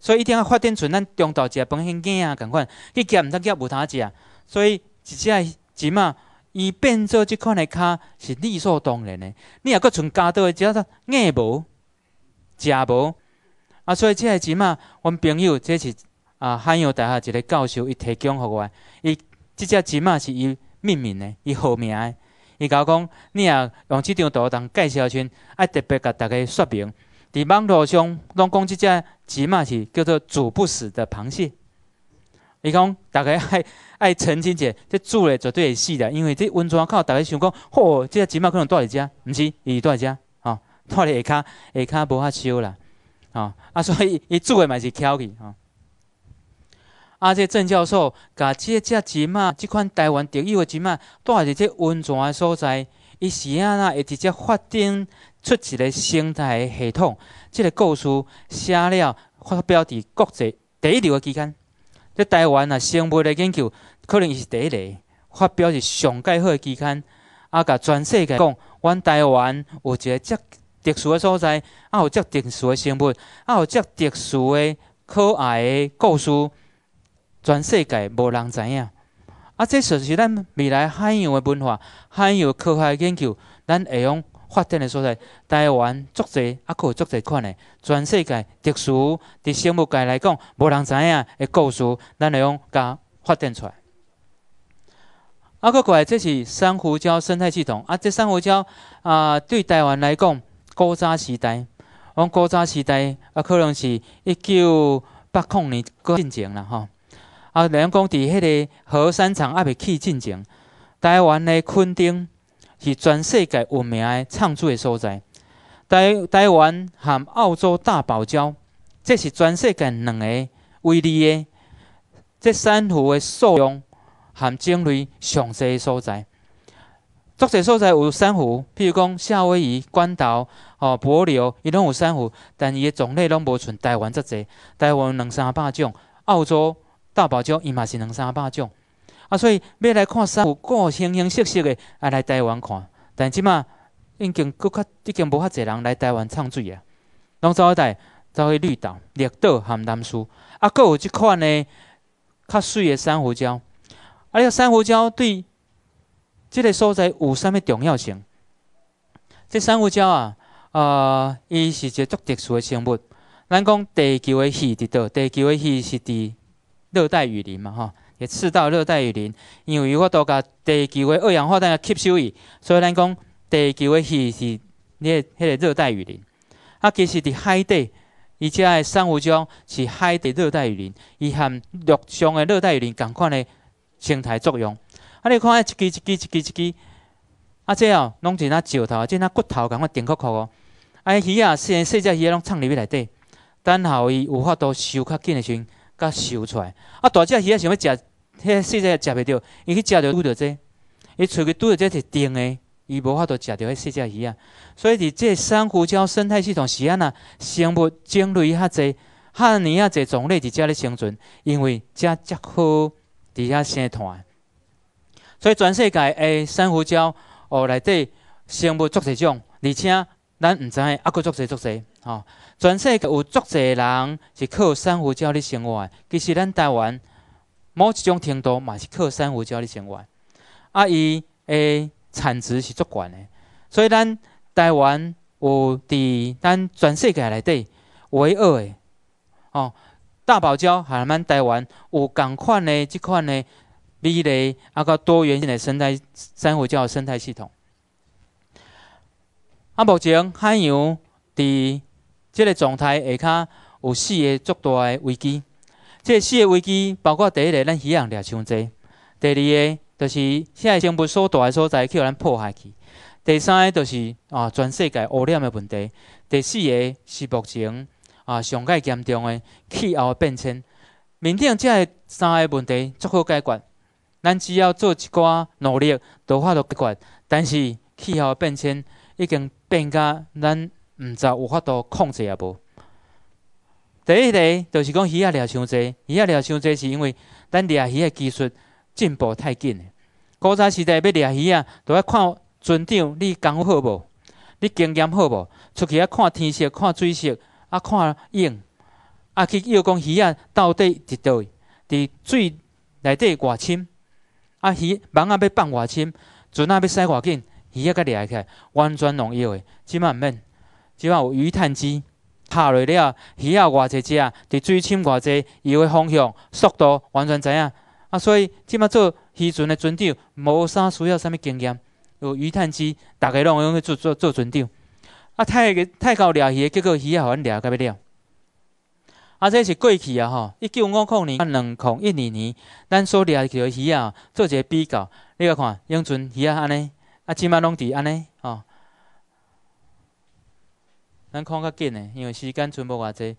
所以一定啊发展，成咱中昼食饭迄囝仔共款，去捡毋得，去无通食。所以一只钱仔。伊变做即款的卡是理所当然的，你若阁存加多的，只硬无，食无，啊！所以即个钱嘛，阮朋友这是啊海洋大学一个教授伊提供互我，伊即只钱嘛是伊命名的、伊号名的。伊我讲你若用即张图当介绍，先爱特别甲大家说明。伫网络上拢讲即只钱嘛是叫做“煮不死”的螃蟹。伊讲，大家爱爱澄清者，即煮嘞绝对会死的，因为即温泉靠大家想讲，吼，即个钱仔可能带伫遮，毋是伊带伫遮，吼，带伫下骹下骹无法烧啦，吼，啊，所以伊煮诶嘛是巧去，吼。啊，即郑教授，甲即只钱仔，即款台湾特诶的仔带伫即温泉的所在，伊是啊，呐会直接发展出一个生态系统，即个故事写了发表伫国际第一流诶期刊。在台湾啊，生物的研究可能是第一，个发表是上盖好的期刊，啊，甲全世界讲，阮台湾有一个遮特殊的所在，啊，有遮特殊的生物，啊，有遮特殊的可爱的故事，全世界无人知影，啊，这就是咱未来海洋的文化，海洋科学研究，咱会用。发展诶所在，台湾足侪，啊，佫有足侪款诶，全世界特殊伫生物界来讲，无人知影诶故事，咱来用甲发展出来。啊，个过来，即是珊瑚礁生态系统。啊，即珊瑚礁啊，对台湾来讲，古早时代，往古早时代啊，可能是一九八零年进前啦吼。啊，人讲伫迄个核电厂阿未起进前，台湾诶垦丁。是全世界闻名的唱水的所在，台台湾含澳洲大堡礁，这是全世界两个为例的，这珊瑚的数量含种类上侪的所在。作者所在有珊瑚，譬如讲夏威夷关岛、哦伯琉，伊拢有珊瑚，但伊的种类拢无像台湾遮侪。台湾两三百种，澳洲大堡礁伊嘛是两三百种。啊，所以要来看珊瑚，各形形色色的啊，来台湾看。但即嘛，已经搁较已经无法侪人来台湾唱水啊。拢走去台，走去绿岛、绿岛含南苏。啊，搁有即款呢较水的珊瑚礁。啊，迄个珊瑚礁对即个所在有啥物重要性？即珊瑚礁啊，呃，伊是一个足特殊诶生物。咱讲地球诶，鱼伫倒，地球诶，鱼是伫热带雨林嘛，吼。赤道热带雨林，因为伊法多甲地球的二氧化碳吸收伊，所以咱讲地球的气是个迄个热带雨林。啊，其实伫海底，伊遮的珊瑚礁是海底热带雨林，伊含陆上的热带雨林共款的生态作用。啊，你看一支一支一支一支，啊，这哦，拢是那石头，即那骨头共款丁壳壳哦。啊，鱼啊，然细只鱼拢藏入去内底，等候伊有法度收较紧的时，甲收出来。啊，大只鱼仔想要食。迄个细只食袂着，伊去食着拄着这，伊出去拄着这是甜诶，伊无法度食着迄细只鱼啊。所以伫这珊瑚礁生态系统是啊，若生物种类较侪、较尼啊侪种类伫遮咧生存，因为遮极好伫遐生态。所以全世界诶珊瑚礁，哦，内底生物足侪种，而且咱毋知影还佫足侪足侪吼。全世界有足侪人是靠珊瑚礁咧生活诶，其实咱台湾。某一种程度，嘛是靠珊瑚礁的成活，啊，伊诶产值是足悬的，所以咱台湾有伫咱全世界内底唯二的哦，大堡礁含咱台湾有同款的即款的美丽啊个多元性的生态珊瑚礁生态系统。啊，目前海洋伫即个状态下，卡有四个足大的危机。这四个危机，包括第一个，咱鱼人掠伤济；第二个，就是现在生物所多的所在，去互咱破坏去；第三个，就是啊，全世界污染的问题；第四个，是目前啊，上界严重的气候变迁。面顶遮个三个问题做好解决，咱只要做一寡努力，都法度解决。但是气候变迁已经变甲咱毋知有法度控制啊无。第一个就是讲鱼仔掠伤侪，鱼仔掠伤侪是因为咱掠鱼的技术进步太紧了。古早时代要掠鱼啊，都要看船长，你功夫好无，你经验好无，出去啊看天色，看水色，啊看影，啊去要讲鱼仔到底伫倒？伫水内底外深？啊鱼网啊要放外深，船啊要驶外紧，鱼仔甲掠起来，农药容易喂。毋嘛即只嘛鱼探机。下来了，鱼啊，偌济只伫水深偌济，伊的方向、速度完全知影。啊，所以即马做渔船的船长，无啥需要啥物经验，有鱼探机逐个拢用去做做做船长。啊，太太靠掠鱼，结果鱼啊阮掠到要了。啊，这是过去啊，吼，一九五五年、两零一二年，咱所掠一条鱼啊，做一下比较，你来看，永春鱼啊安尼，啊，即马拢伫安尼，吼。咱看较紧诶，因为时间存无偌济。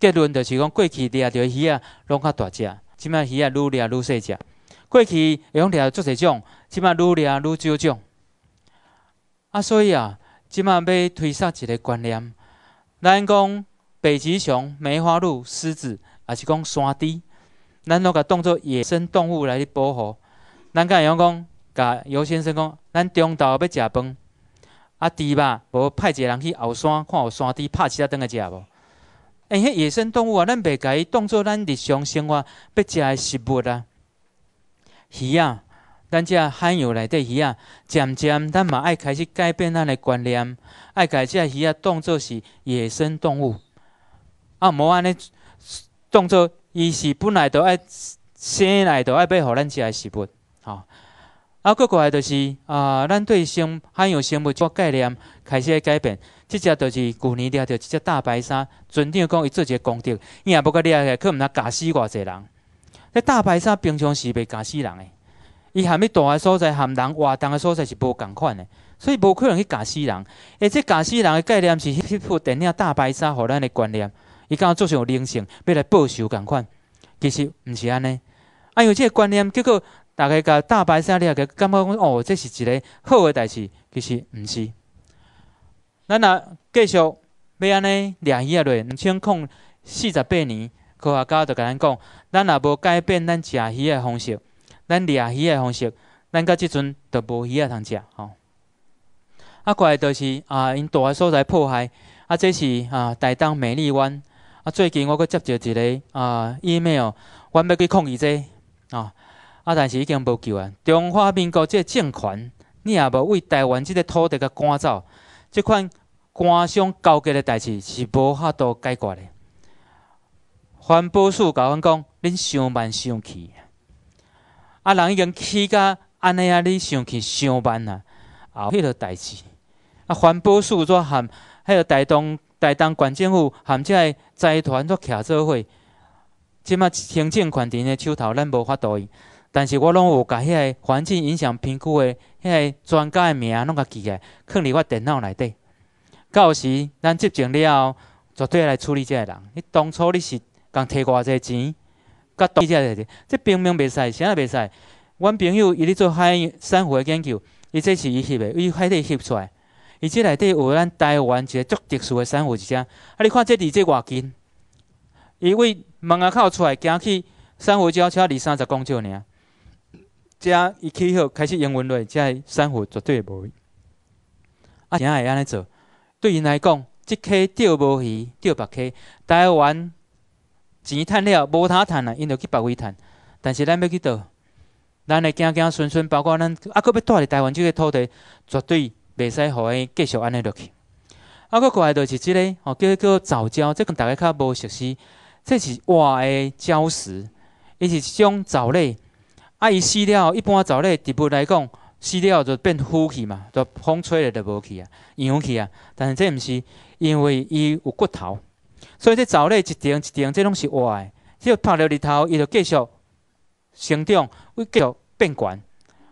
结论就是讲，过去掠着鱼啊，拢较大只，即马鱼啊愈掠愈细只。过去会用掠足侪种，即摆愈掠愈少种。啊，所以啊，即摆要推撒一个观念，咱讲北极熊、梅花鹿、狮子，也是讲山猪，咱拢甲当做野生动物来去保护。咱会用讲，甲尤先生讲，咱中昼要食饭。啊，猪吧，无派一个人去后山看后山猪拍其他顿来食无？哎，迄野生动物啊，咱袂甲伊当做咱日常生活必食诶食物啊。鱼啊，咱遮海洋内底鱼啊，渐渐咱嘛爱开始改变咱诶观念，爱甲遮鱼啊当做是野生动物。啊，无安尼当做伊是本来都爱生来都爱要互咱食诶食物。啊，各过来就是啊，咱对生还有生物这概念开始改变。即只都是旧年掠着一只大白鲨，前天讲伊做一个功德，伊也不过掠起来，可毋知咬死偌济人。迄大白鲨平常时袂咬死人诶，伊含迄大诶所在含人活动诶所在是无共款诶，所以无可能去咬死人。而这咬死人诶概念是迄部电影大白鲨互咱诶观念，伊敢好做成有灵性，要来报仇共款。其实毋是安尼，因为个观念结果。大家甲大白菜，你也讲，感觉讲哦，这是一个好的代志，其实毋是。咱若继续要安尼掠鱼落，类，两千零四十八年，科学家就甲咱讲，咱若无改变咱食鱼的方式，咱掠鱼的方式，咱到即阵都无鱼仔通食吼。啊，过来就是啊，因大诶所在破坏，啊，这是啊，台东美丽湾。啊，最近我阁接到一个啊，email，我要去抗议者啊。啊！但是已经无救啊！中华民国即个政权，你也无为台湾即个土地甲赶走，即款官商交结的代志是无法度解决的。环保署甲阮讲，恁上万想去，啊人已经气甲安尼啊！恁想去上万啊，啊迄个代志啊！环保署做含迄个台东、台东县政府含即个财团都徛做伙，即卖行政权伫恁手头，咱无法度。伊。但是我拢有共迄个环境影响评估的迄个专家的名拢共记起来囥伫我电脑内底到时咱接种了后绝对来处理即个人你当初你是共摕偌济钱甲倒去即个即明明袂使啥也袂使阮朋友伊咧做海珊瑚的研究伊这是伊翕的伊海底翕出来伊即内底有咱台湾一个足特殊的珊瑚一只。啊你看这离这偌近伊为门仔口出来行去珊瑚礁车二三十公尺尔遮伊起号开始英文落，遮珊瑚绝对无。怎啊会安尼做，对因来讲，即溪钓无鱼，钓白溪。台湾钱趁了，无通趁啊，因着去别位趁。但是咱要去倒，咱会惊惊、顺顺，包括咱阿个要带伫台湾即个土地，绝对袂使互因继续安尼落去。啊，搁国外就是即个，哦，叫叫藻礁，即个大家较无熟悉，这是活诶礁石，伊是一种藻类。啊！伊死了，一般藻类植物来讲，死了就变呼去嘛，就风吹了就无去啊，扬去啊。但是这毋是，因为伊有骨头，所以这藻类一层一层，这拢是活的。要晒了日头，伊就继续生长，继续变悬。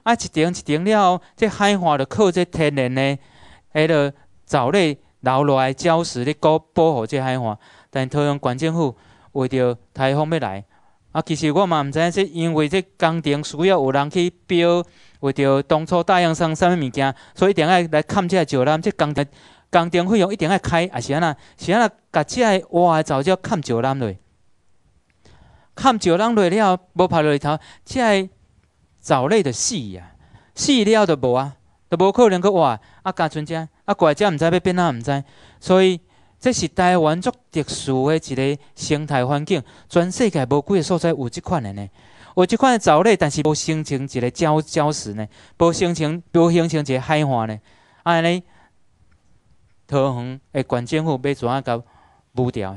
啊，一层一层了，后，这海花就靠这天然的，迄个藻类留落来礁石咧，搞保护这海花。但太阳县政府为着台风要来。啊，其实我嘛毋知影说，因为即工程需要有人去标，为着当初大养生啥物物件，所以一定爱来砍即个石栏。即工程工程费用一定爱开，啊是安那？是安那？把这挖的造叫砍石落去，砍石卵落了，无拍落里头，个藻类就死啊，死了就无啊，就无可能去挖。啊，搞成遮样，啊，怪遮毋知要变哪毋知，所以。这是台湾作特殊的一个生态环境，全世界无几个所在有即款的呢。有即款的藻类，但是无形成一个礁礁石呢，无形成无形成一个海岸呢。安尼，桃园诶，县政府要怎啊甲补掉？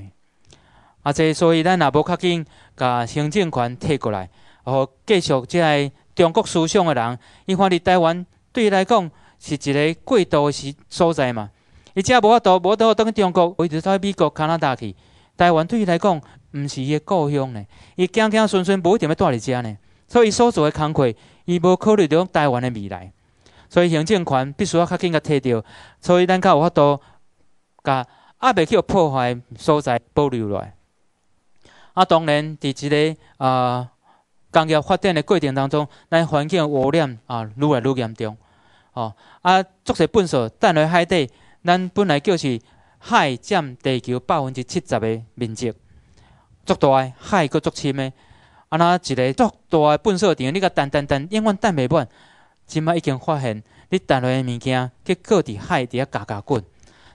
啊，即所以咱也无较紧，甲行政权摕过来，哦，继续即个中国思想的人，伊看伫台湾对伊来讲是一个过渡的时所在嘛。伊只无法度，无法度去中国，无一直到美国、加拿大去。台湾对伊来讲，毋是伊的故乡呢。伊行行顺顺，无一定要住伫遮呢。所以伊所做的工课，伊无考虑到台湾的未来。所以行政权必须要较紧甲摕掉。所以咱较有法度，甲阿未去破坏所在保留落。来。啊，当然伫即个啊工业发展的过程当中，咱环境污染啊愈来愈严重。哦，啊，足些粪扫倒来海底。咱本来就是海占地球百分之七十的面积，足大海佫足深的啊！若一个足大的粪扫场？你甲等等等，永远等袂满。即摆已经发现，你带落的物件，结果伫海底遐嘎嘎滚。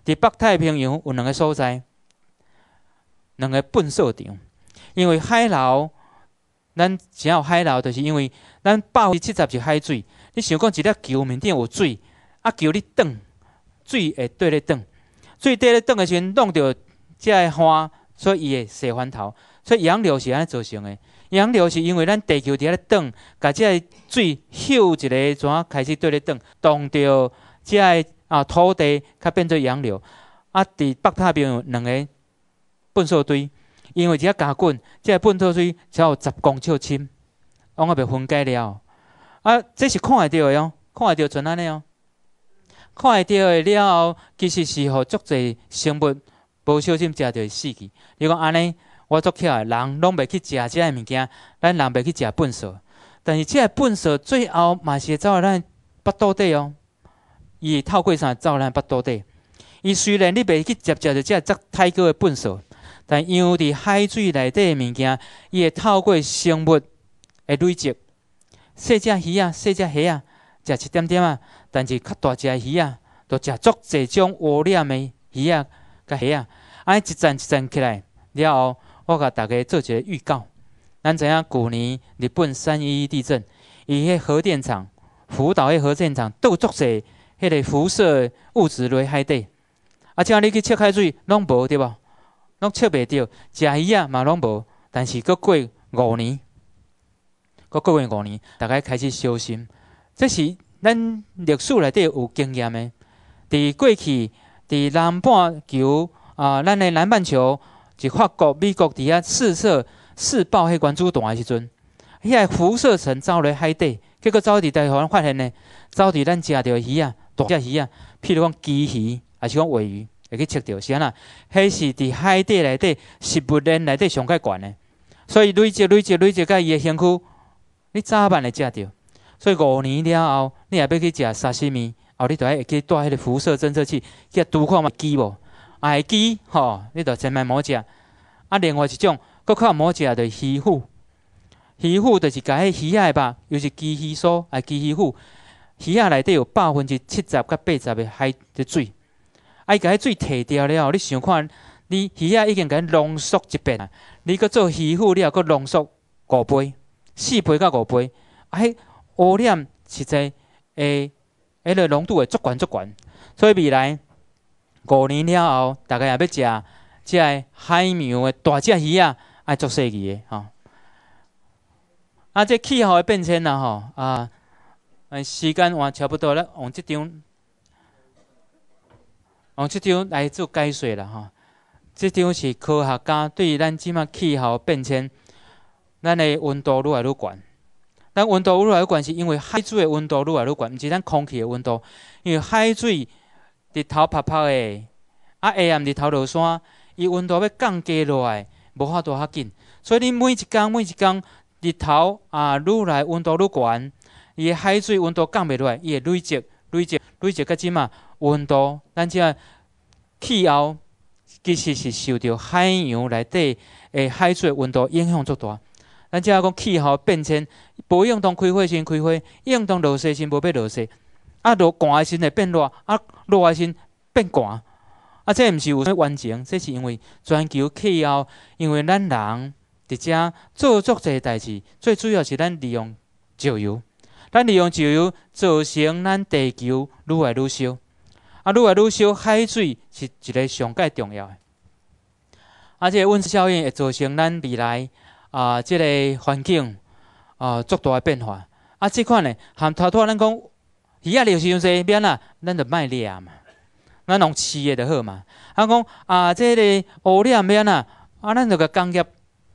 伫北太平洋有两个所在，两个粪扫场，因为海流，咱只要海流，就是因为咱百分之七十是海水。你想讲一粒球面顶有水，啊，球你荡。水会堆咧转，水堆咧转的时阵，弄遮这花，所以伊会水翻头，所以杨柳是安尼造成的。杨柳是因为咱地球伫咧共甲这水翕一个船开始堆咧动，着遮这啊土地，它变做杨柳。啊，伫北太平洋两个粪扫堆，因为只甲遮这粪扫堆只有十公尺深，往下被分解了。啊，这是看会到的哦，看会到存安尼哦。看得到了后，其实是予足侪生物无小心食会死去。伊讲安尼，我做巧的人拢袂去食遮个物件，咱人袂去食粪扫。但是即个粪扫最后，嘛是会走来咱腹肚底哦，伊透过啥走来腹肚底？伊虽然你袂去接食着遮足太高的粪扫，但因为伫海水内底的物件，伊会透过生物会累积，细只鱼啊，细只虾啊，食一点点啊。但是较大只的鱼啊，都食足侪种污染的鱼啊、甲虾啊，安尼一层一层起来了后，我甲大家做一个预告。咱知影旧年日本三一一地震，伊迄核电厂、福岛迄核电厂都足侪迄个辐射物质落海底，啊，正你去测海水拢无对无，拢测袂着，食鱼啊嘛拢无，但是过过五年，过过完五年，大家开始小心，这是。咱历史内底有经验的，伫过去，伫南半球啊，咱的南半球，就法国、美国伫遐试射试爆迄个核子弹的时阵，迄个辐射层走在海底，结果走伫台湾发现呢，走伫咱食着的鱼啊，大只鱼啊，譬如讲鲫鱼，还是讲活鱼，会去吃着是安那？迄是伫海底内底食物链内底上高悬的，所以累积、累积、累积到伊的身躯，你怎办来食着。所以五年了后，你也要去食沙西米，后你就爱去带迄个辐射侦测器去拄看嘛机无啊，机吼，你就千万莫食。啊，另外一种，佫毋莫食的鱼腐，鱼腐就是解迄鱼仔的吧，又是鸡鱼素。啊鸡鱼附，鱼仔内底有百分之七十到八十的海的水，爱迄水摕掉了后，你想看，你鱼仔已经伊浓缩一遍啊，你佮做鱼腐，你也佮浓缩五倍、四倍到五倍啊。迄。污染实在，诶，迄个浓度会足悬足悬，所以未来五年了后，大家也要食即个海面诶大只鱼啊，爱做实验诶，吼。啊，这气候诶变迁啦，吼啊，时间换差不多了，往即张，往即张来做解说啦，吼，即张是科学家对咱即嘛气候变迁，咱诶温度愈来愈悬。咱温度愈来愈悬，是因为海水的温度愈来愈悬，毋是咱空气的温度。因为海水日头晒晒的，啊下暗日头落山，伊温度要降低落来，无法度较紧。所以你每一工每一工日头啊愈来温度愈悬，伊海水温度降袂落来，伊累积累积累积个即嘛温度，咱只气候其实是受着海洋内底诶海水温度影响足大。咱即讲气候变迁，不用当开花先开花，用当落雪先无要落雪。啊，落寒诶先会变热，啊，热先变寒。啊，这毋是有啥完整，这是因为全球气候因为咱人，伫遮做足侪代志，最主要是咱利用石油。咱利用石油造成咱地球愈来愈小，啊，愈来愈小海水是一个上界重要。诶。而且温室效应会造成咱未来。啊，这个环境啊，足大诶变化。啊，即款呢，含头头咱讲鱼啊，就是用免啦，咱着卖掠嘛，咱用饲诶着好嘛。啊，讲啊，这个污染免啦，啊，咱着共工业，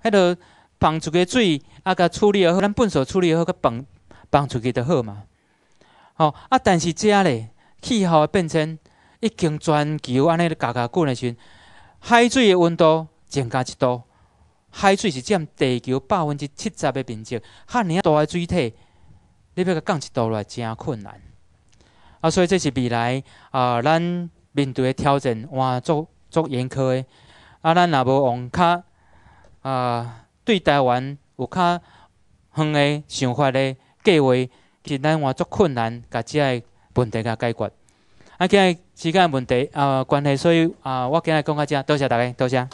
迄落放出去水，啊，甲处理好，咱粪扫处理好，甲放放出去着好嘛。吼啊，但是遮咧气候诶，变成已经全球安尼加加滚诶时，海水诶温度增加一度。海水是占地球百分之七十的面积，赫尔大的水体，你要甲降一度来真困难。啊，所以这是未来啊，咱面对的挑战换作作严苛的。啊，咱也无往较啊，对台湾有较远的想法的计划，是咱换作困难，甲即个问题甲解决。啊，今日时间问题啊，关系所以啊，我今日讲到遮，多谢大家，多谢。